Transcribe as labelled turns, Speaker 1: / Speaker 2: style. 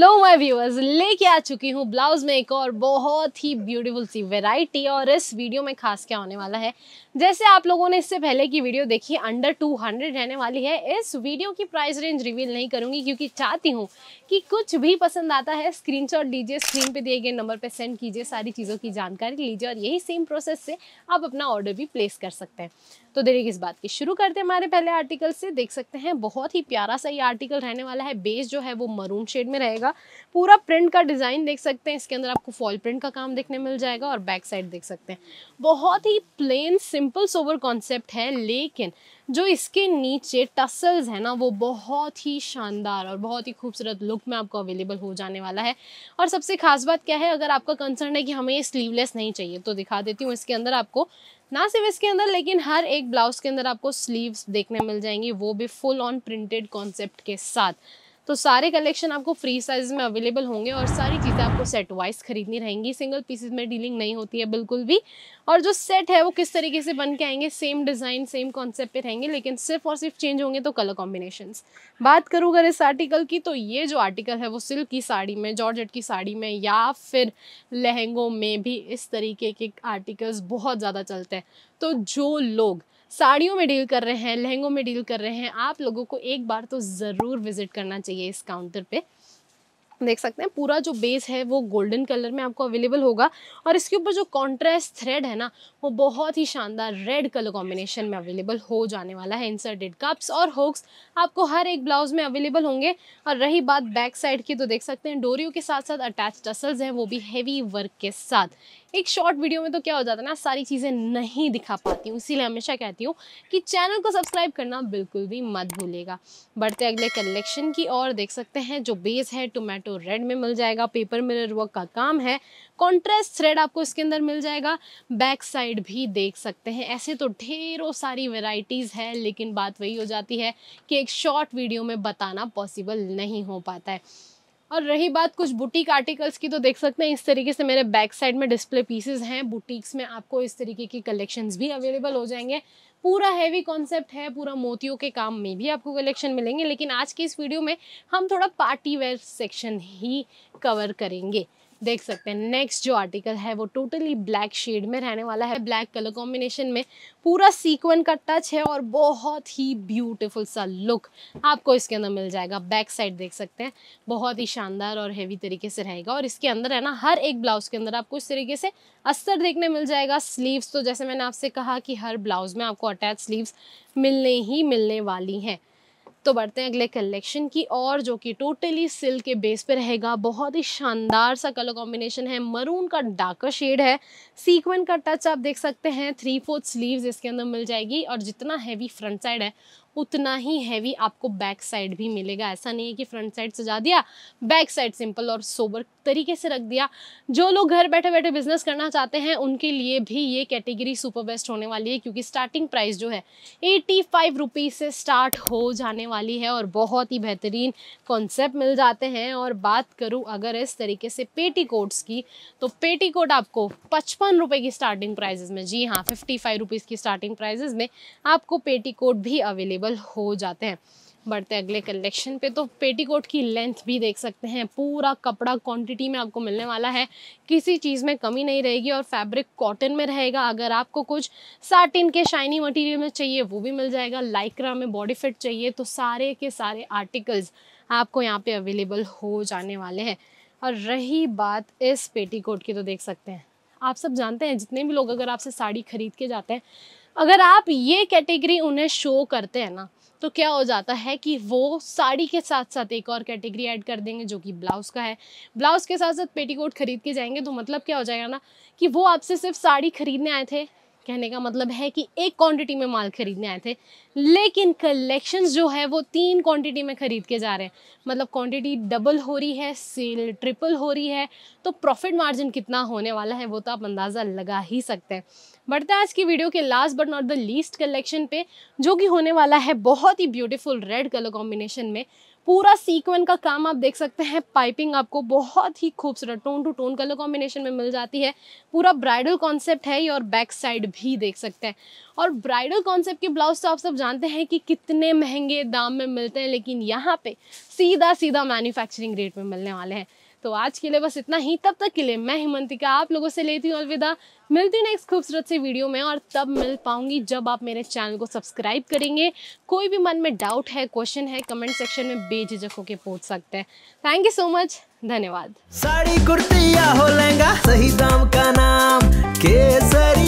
Speaker 1: hello my viewers लेके आ चुकी हूँ ब्लाउज में एक और बहुत ही ब्यूटीफुल सी वैरायटी और इस वीडियो में खास क्या होने वाला है जैसे आप लोगों ने इससे पहले की वीडियो देखी अंडर 200 रहने वाली है इस वीडियो की प्राइस रेंज रिवील नहीं करूँगी क्योंकि चाहती हूँ कि कुछ भी पसंद आता है स्क्रीन लीजिए स्क्रीन पर दिए गए नंबर पर सेंड कीजिए सारी चीज़ों की जानकारी लीजिए और यही सेम प्रोसेस से आप अपना ऑर्डर भी प्लेस कर सकते हैं तो देखिए किस बात की शुरू करते हैं हमारे पहले आर्टिकल से देख सकते हैं बहुत ही प्यारा सा ये आर्टिकल रहने वाला है बेस जो है वो मरून शेड में रहेगा पूरा प्रिंट का डिज़ाइन देख सकते हैं इसके अंदर आपको फॉल प्रिंट का काम देखने मिल जाएगा और बैक साइड देख सकते हैं बहुत ही प्लेन सिंपल सोवर कॉन्सेप्ट है लेकिन जो इसके नीचे टसल्स है ना वो बहुत ही शानदार और बहुत ही खूबसूरत लुक में आपको अवेलेबल हो जाने वाला है और सबसे खास बात क्या है अगर आपका कंसर्न है कि हमें ये स्लीवलेस नहीं चाहिए तो दिखा देती हूँ इसके अंदर आपको ना सिर्फ इसके अंदर लेकिन हर एक ब्लाउज के अंदर आपको स्लीव्स देखने मिल जाएंगी वो भी फुल ऑन प्रिंटेड कॉन्सेप्ट के साथ तो सारे कलेक्शन आपको फ्री साइज में अवेलेबल होंगे और सारी चीज़ें आपको सेट वाइज खरीदनी रहेंगी सिंगल पीसेज में डीलिंग नहीं होती है बिल्कुल भी और जो सेट है वो किस तरीके से बन के आएंगे सेम डिज़ाइन सेम कॉन्सेप्ट पे रहेंगे लेकिन सिर्फ और सिर्फ चेंज होंगे तो कलर कॉम्बिनेशन बात करूँ अगर इस आर्टिकल की तो ये जो आर्टिकल है वो सिल्क की साड़ी में जॉर्ज की साड़ी में या फिर लहंगों में भी इस तरीके के आर्टिकल्स बहुत ज़्यादा चलते हैं तो जो लोग साड़ियों में डील कर रहे हैं लहंगों में डील कर रहे हैं आप लोगों को एक बार तो ज़रूर विजिट करना चाहिए इस काउंटर पे देख सकते हैं पूरा जो बेस है वो गोल्डन कलर में आपको अवेलेबल होगा और इसके ऊपर जो कॉन्ट्रास्ट थ्रेड है ना वो बहुत ही शानदार रेड कलर कॉम्बिनेशन में अवेलेबल हो जाने वाला है इंसर्टेड कप्स और होक्स आपको हर एक ब्लाउज में अवेलेबल होंगे और रही बात बैक साइड की तो देख सकते हैं डोरियों के साथ साथ अटैच टसल्स हैं वो भी हैवी वर्क के साथ एक शॉर्ट वीडियो में तो क्या हो जाता है ना सारी चीज़ें नहीं दिखा पाती हूँ इसीलिए हमेशा कहती हूँ कि चैनल को सब्सक्राइब करना बिल्कुल भी मत भूलेगा बढ़ते अगले कलेक्शन की और देख सकते हैं जो बेस है टोमेटो रेड में मिल जाएगा पेपर मिरर वर्क का काम है कॉन्ट्रेस्ट थ्रेड आपको इसके अंदर मिल जाएगा बैक साइड भी देख सकते हैं ऐसे तो ढेरों सारी वेराइटीज़ है लेकिन बात वही हो जाती है कि एक शॉर्ट वीडियो में बताना पॉसिबल नहीं हो पाता है और रही बात कुछ बुटीक आर्टिकल्स की तो देख सकते हैं इस तरीके से मेरे बैक साइड में डिस्प्ले पीसेस हैं बुटीक्स में आपको इस तरीके की कलेक्शंस भी अवेलेबल हो जाएंगे पूरा हैवी कॉन्सेप्ट है पूरा मोतियों के काम में भी आपको कलेक्शन मिलेंगे लेकिन आज की इस वीडियो में हम थोड़ा पार्टी वेयर सेक्शन ही कवर करेंगे देख सकते हैं नेक्स्ट जो आर्टिकल है वो टोटली ब्लैक शेड में रहने वाला है ब्लैक कलर कॉम्बिनेशन में पूरा सीक्वन का टच है और बहुत ही ब्यूटीफुल सा लुक आपको इसके अंदर मिल जाएगा बैक साइड देख सकते हैं बहुत ही शानदार और हैवी तरीके से रहेगा और इसके अंदर है ना हर एक ब्लाउज के अंदर आपको इस तरीके से अस्तर देखने मिल जाएगा स्लीव्स तो जैसे मैंने आपसे कहा कि हर ब्लाउज में आपको अटैच स्लीव्स मिलने ही मिलने वाली हैं तो बढ़ते हैं अगले कलेक्शन की और जो कि टोटली सिल्क के बेस पे रहेगा बहुत ही शानदार सा कलर कॉम्बिनेशन है मरून का डार्कर शेड है सीक्वेंट का टच आप देख सकते हैं थ्री फोर्थ स्लीव्स इसके अंदर मिल जाएगी और जितना हैवी फ्रंट साइड है उतना ही हैवी आपको बैक साइड भी मिलेगा ऐसा नहीं है कि फ्रंट साइड सजा दिया बैक साइड सिंपल और सोबर तरीके से रख दिया जो लोग घर बैठे बैठे बिजनेस करना चाहते हैं उनके लिए भी ये कैटेगरी सुपर बेस्ट होने वाली है क्योंकि स्टार्टिंग प्राइस जो है एटी फाइव रुपीज़ से स्टार्ट हो जाने वाली है और बहुत ही बेहतरीन कॉन्सेप्ट मिल जाते हैं और बात करूँ अगर इस तरीके से पेटी कोट्स की तो पेटी कोट आपको पचपन की स्टार्टिंग प्राइजेज में जी हाँ फिफ्टी फाइव रुपीज़ की स्टार्टिंग प्राइजेज में आपको पेटी कोट भी अवेलेबल अवेलेबल हो जाते हैं बढ़ते अगले कलेक्शन पे तो पेटीकोट की लेंथ भी देख सकते हैं पूरा कपड़ा क्वांटिटी में आपको मिलने वाला है किसी चीज़ में कमी नहीं रहेगी और फैब्रिक कॉटन में रहेगा अगर आपको कुछ साटिन के शाइनी मटेरियल में चाहिए वो भी मिल जाएगा लाइक्रा में बॉडी फिट चाहिए तो सारे के सारे आर्टिकल्स आपको यहाँ पर अवेलेबल हो जाने वाले हैं और रही बात इस पेटी की तो देख सकते हैं आप सब जानते हैं जितने भी लोग अगर आपसे साड़ी खरीद के जाते हैं अगर आप ये कैटेगरी उन्हें शो करते हैं ना तो क्या हो जाता है कि वो साड़ी के साथ साथ एक और कैटेगरी ऐड कर देंगे जो कि ब्लाउज़ का है ब्लाउज़ के साथ साथ पेटीकोट खरीद के जाएंगे तो मतलब क्या हो जाएगा ना कि वो आपसे सिर्फ साड़ी खरीदने आए थे कहने का मतलब है कि एक क्वांटिटी में माल खरीदने आए थे लेकिन कलेक्शंस जो है वो तीन क्वांटिटी में ख़रीद के जा रहे हैं मतलब क्वांटिटी डबल हो रही है सेल ट्रिपल हो रही है तो प्रॉफिट मार्जिन कितना होने वाला है वो तो आप अंदाज़ा लगा ही सकते हैं बढ़ते हैं आज की वीडियो के last but not the least collection पे जो कि होने वाला है बहुत ही ब्यूटीफुल रेड कलर कॉम्बिनेशन में पूरा सीक्वेंट का काम आप देख सकते हैं पाइपिंग आपको बहुत ही खूबसूरत tone to tone colour combination में मिल जाती है पूरा ब्राइडल कॉन्सेप्ट है ये और बैक साइड भी देख सकते हैं और ब्राइडल कॉन्सेप्ट के ब्लाउज तो आप सब जानते हैं कि कितने महंगे दाम में मिलते हैं लेकिन यहाँ पे सीधा सीधा मैन्युफैक्चरिंग रेट में मिलने वाले हैं तो आज के लिए बस इतना ही तब तक के लिए मैं हिमंतिका आप लोगों से लेती हूँ अलविदा मिलती हूँ नेक्स्ट खूबसूरत से वीडियो में और तब मिल पाऊंगी जब आप मेरे चैनल को सब्सक्राइब करेंगे कोई भी मन में डाउट है क्वेश्चन है कमेंट सेक्शन में बेझिझक होकर पूछ सकते हैं थैंक यू सो मच धन्यवाद साड़ी कुर्तिया हो लेंगा सही दाम का नाम केसरी